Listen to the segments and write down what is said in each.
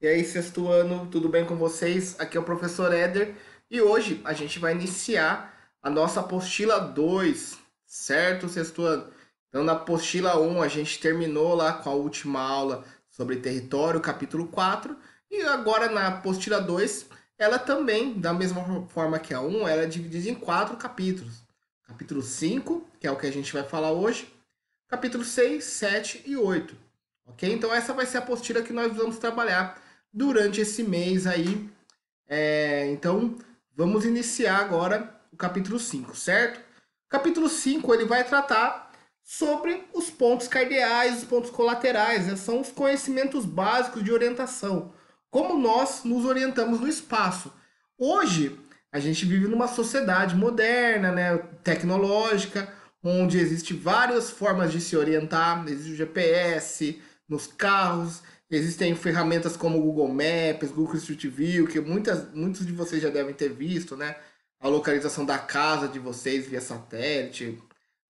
E aí, sexto ano, tudo bem com vocês? Aqui é o professor Éder e hoje a gente vai iniciar a nossa apostila 2, certo, sexto ano? Então, na apostila 1, a gente terminou lá com a última aula sobre território, capítulo 4, e agora na apostila 2, ela também, da mesma forma que a 1, ela é dividida em quatro capítulos. Capítulo 5, que é o que a gente vai falar hoje, capítulo 6, 7 e 8. Ok? Então, essa vai ser a apostila que nós vamos trabalhar durante esse mês aí. É, então, vamos iniciar agora o capítulo 5, certo? capítulo 5 ele vai tratar sobre os pontos cardeais, os pontos colaterais, né? são os conhecimentos básicos de orientação, como nós nos orientamos no espaço. Hoje, a gente vive numa sociedade moderna, né, tecnológica, onde existe várias formas de se orientar, existe o GPS, nos carros. Existem ferramentas como Google Maps, Google Street View, que muitas, muitos de vocês já devem ter visto, né? A localização da casa de vocês via satélite,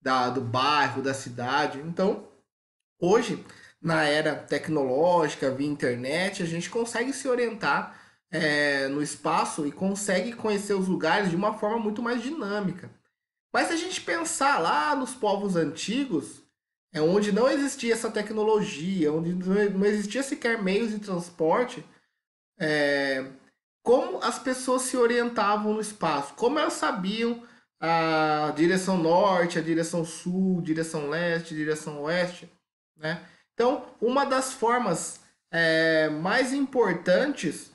da, do bairro, da cidade. Então, hoje, na era tecnológica, via internet, a gente consegue se orientar é, no espaço e consegue conhecer os lugares de uma forma muito mais dinâmica. Mas se a gente pensar lá nos povos antigos, é onde não existia essa tecnologia, onde não existia sequer meios de transporte. É, como as pessoas se orientavam no espaço? Como elas sabiam a direção norte, a direção sul, direção leste, direção oeste? Né? Então, uma das formas é, mais importantes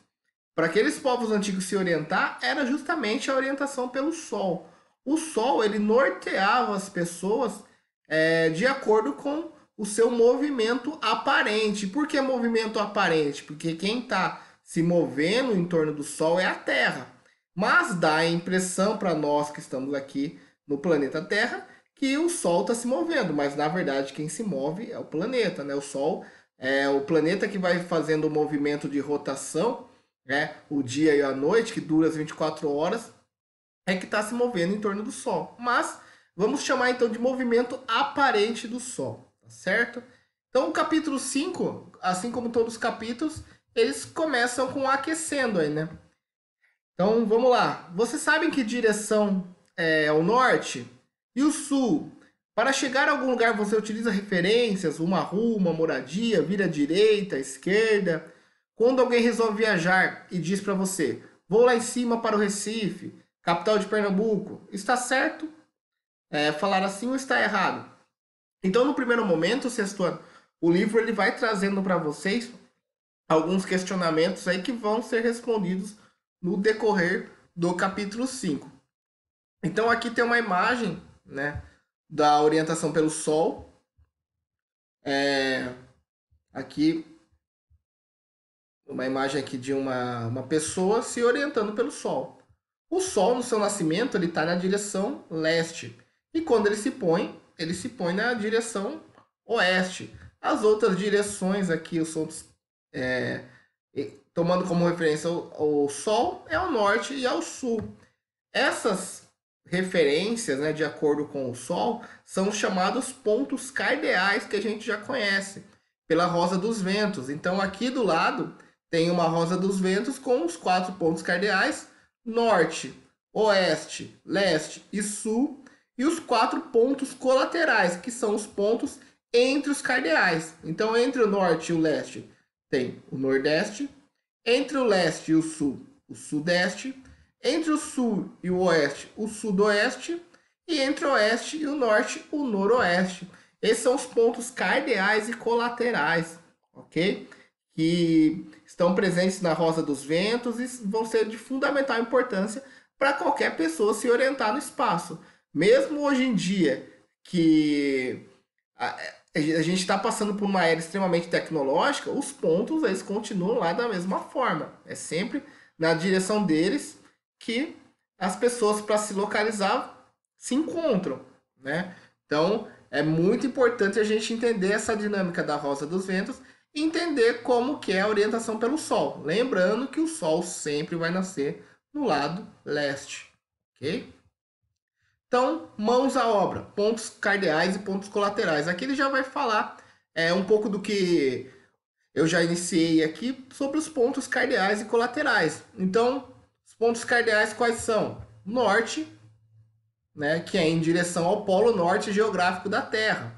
para aqueles povos antigos se orientar era justamente a orientação pelo sol. O sol ele norteava as pessoas é, de acordo com o seu movimento aparente. Por que movimento aparente? Porque quem está se movendo em torno do Sol é a Terra. Mas dá a impressão para nós que estamos aqui no planeta Terra que o Sol está se movendo, mas na verdade quem se move é o planeta, né? O Sol é o planeta que vai fazendo o movimento de rotação, né? O dia e a noite, que dura as 24 horas, é que está se movendo em torno do Sol. Mas Vamos chamar então de movimento aparente do Sol, tá certo? Então, o capítulo 5, assim como todos os capítulos, eles começam com aquecendo aí, né? Então, vamos lá. Vocês sabem que direção é o norte e o sul. Para chegar a algum lugar, você utiliza referências, uma rua, uma moradia, vira à direita, à esquerda. Quando alguém resolve viajar e diz para você, vou lá em cima para o Recife, capital de Pernambuco, está certo é, falar assim ou está errado. Então, no primeiro momento, sexto ano, o livro ele vai trazendo para vocês alguns questionamentos aí que vão ser respondidos no decorrer do capítulo 5. Então, aqui tem uma imagem né, da orientação pelo Sol. É, aqui uma imagem aqui de uma, uma pessoa se orientando pelo Sol. O Sol, no seu nascimento, ele está na direção leste. E quando ele se põe, ele se põe na direção oeste. As outras direções aqui, os outros, é, tomando como referência o, o, Sol, é o norte e ao é sul. Essas referências, né, de acordo com o Sol, são chamados pontos cardeais que a gente já conhece pela Rosa dos Ventos. Então, aqui do lado tem uma Rosa dos Ventos com os quatro pontos cardeais: norte, oeste, leste e sul e os quatro pontos colaterais, que são os pontos entre os cardeais. Então, entre o norte e o leste tem o nordeste, entre o leste e o sul, o sudeste, entre o sul e o oeste, o sudoeste, e entre o oeste e o norte, o noroeste. Esses são os pontos cardeais e colaterais, ok? Que estão presentes na Rosa dos Ventos e vão ser de fundamental importância para qualquer pessoa se orientar no espaço mesmo hoje em dia, que a, a gente está passando por uma era extremamente tecnológica, os pontos eles continuam lá da mesma forma. É sempre na direção deles que as pessoas para se localizar se encontram, né? Então é muito importante a gente entender essa dinâmica da rosa dos ventos e entender como que é a orientação pelo sol. Lembrando que o sol sempre vai nascer no lado leste, ok? Então, mãos à obra, pontos cardeais e pontos colaterais. Aqui ele já vai falar é, um pouco do que eu já iniciei aqui sobre os pontos cardeais e colaterais. Então, os pontos cardeais quais são? Norte, né, que é em direção ao polo norte geográfico da Terra.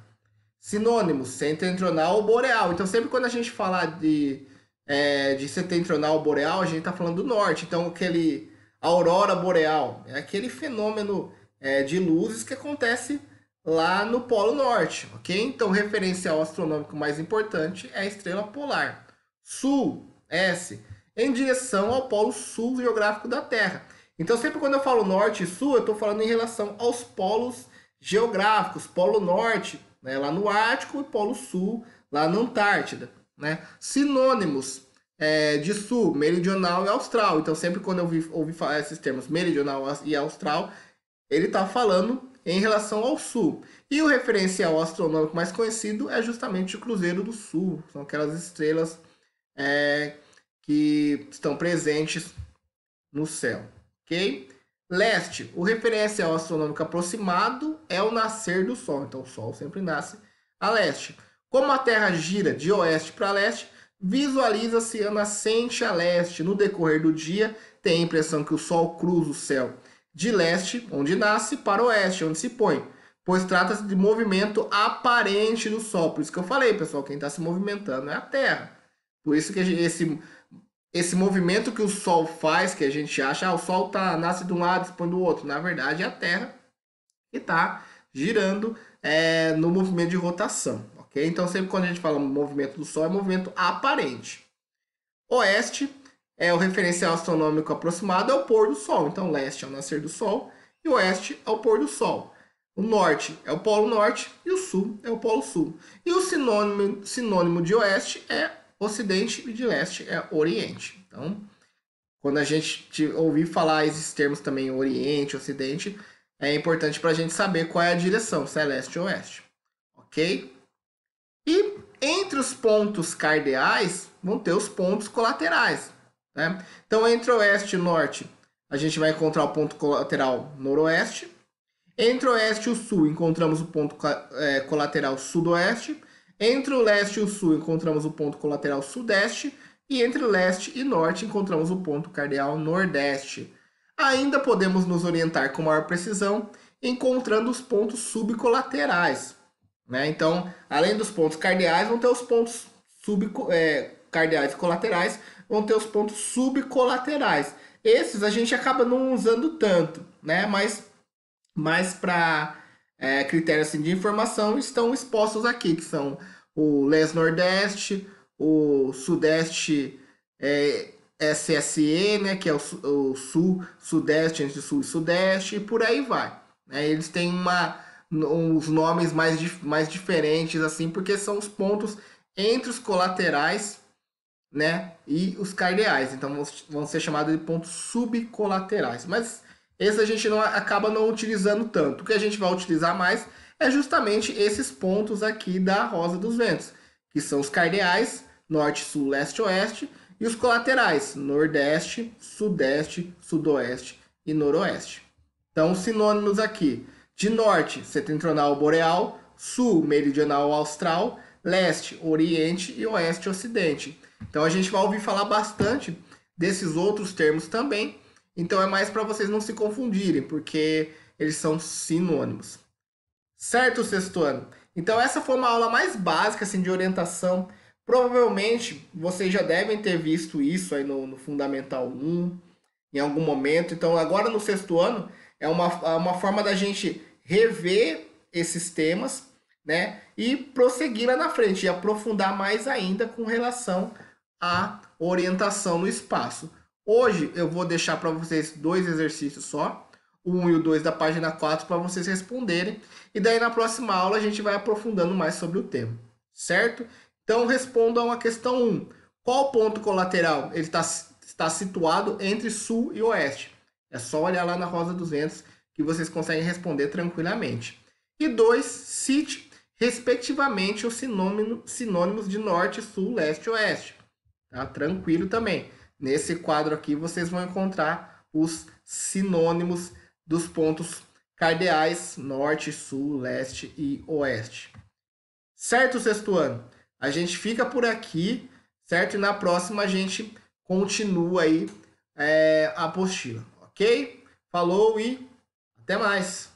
sinônimo setentrional ou boreal. Então, sempre quando a gente falar de, é, de setentrional ou boreal, a gente está falando do norte. Então, aquele aurora boreal é aquele fenômeno é, de luzes que acontece lá no Polo Norte, ok? Então, referencial astronômico mais importante é a estrela polar. Sul, S, em direção ao polo sul geográfico da Terra. Então, sempre quando eu falo norte e sul, eu estou falando em relação aos polos geográficos. Polo norte, né, lá no Ártico, e polo sul, lá na Antártida. Né? Sinônimos é, de sul, meridional e austral. Então, sempre quando eu ouvi, ouvi falar esses termos meridional e austral, ele está falando em relação ao Sul. E o referencial astronômico mais conhecido é justamente o Cruzeiro do Sul. São aquelas estrelas é, que estão presentes no céu. Ok? Leste, o referencial astronômico aproximado é o nascer do Sol. Então o Sol sempre nasce a leste. Como a Terra gira de oeste para leste, visualiza-se a nascente a leste. No decorrer do dia, tem a impressão que o Sol cruza o céu de leste, onde nasce, para oeste, onde se põe, pois trata-se de movimento aparente do Sol. Por isso que eu falei, pessoal, quem está se movimentando é a Terra. Por isso que esse, esse movimento que o Sol faz, que a gente acha, ah, o Sol tá, nasce de um lado e se põe do outro, na verdade é a Terra que está girando é, no movimento de rotação. ok? Então, sempre quando a gente fala movimento do Sol, é movimento aparente. Oeste é, o referencial astronômico aproximado é o pôr do Sol. Então, leste é o nascer do Sol e oeste é o pôr do Sol. O norte é o polo norte e o sul é o polo sul. E o sinônimo, sinônimo de oeste é ocidente e de leste é oriente. Então, quando a gente ouvir falar esses termos também, oriente, ocidente, é importante para a gente saber qual é a direção, se é leste ou oeste. Ok? E entre os pontos cardeais vão ter os pontos colaterais. Né? Então, entre oeste e norte, a gente vai encontrar o ponto colateral noroeste. Entre oeste e o sul, encontramos o ponto é, colateral sudoeste. Entre o leste e o sul, encontramos o ponto colateral sudeste. E entre leste e norte, encontramos o ponto cardeal nordeste. Ainda podemos nos orientar com maior precisão, encontrando os pontos subcolaterais. Né? Então, além dos pontos cardeais, vão ter os pontos subcardeais é, e colaterais, vão ter os pontos subcolaterais. Esses a gente acaba não usando tanto, né? Mas, mas para é, critérios assim, de informação estão expostos aqui, que são o LES Nordeste, o Sudeste é, SSE, né? Que é o, o Sul, Sudeste, entre Sul e Sudeste, e por aí vai. Né? Eles têm uma, os nomes mais, mais diferentes, assim, porque são os pontos entre os colaterais né? E os cardeais, então vão ser chamados de pontos subcolaterais. Mas esse a gente não acaba não utilizando tanto. O que a gente vai utilizar mais é justamente esses pontos aqui da rosa dos ventos, que são os cardeais, norte, sul, leste, oeste, e os colaterais, nordeste, sudeste, sudoeste e noroeste. Então, sinônimos aqui de norte, setentrional boreal, sul, meridional austral, leste, oriente e oeste ocidente. Então a gente vai ouvir falar bastante desses outros termos também. Então é mais para vocês não se confundirem, porque eles são sinônimos. Certo, sexto ano? Então essa foi uma aula mais básica assim, de orientação. Provavelmente vocês já devem ter visto isso aí no, no Fundamental 1, em algum momento. Então agora no sexto ano é uma, é uma forma da gente rever esses temas, né? E prosseguir lá na frente e aprofundar mais ainda com relação a orientação no espaço. Hoje eu vou deixar para vocês dois exercícios só, o 1 e o 2 da página 4 para vocês responderem, e daí na próxima aula a gente vai aprofundando mais sobre o tema, certo? Então respondam a uma questão 1. Qual ponto colateral ele tá, está situado entre sul e oeste? É só olhar lá na Rosa dos Ventos que vocês conseguem responder tranquilamente. E dois: Cite respectivamente os sinônimo, sinônimos de norte, sul, leste e oeste. Tá? Tranquilo também. Nesse quadro aqui vocês vão encontrar os sinônimos dos pontos cardeais norte, sul, leste e oeste. Certo, sexto ano? A gente fica por aqui, certo? E na próxima a gente continua aí é, a apostila, ok? Falou e até mais!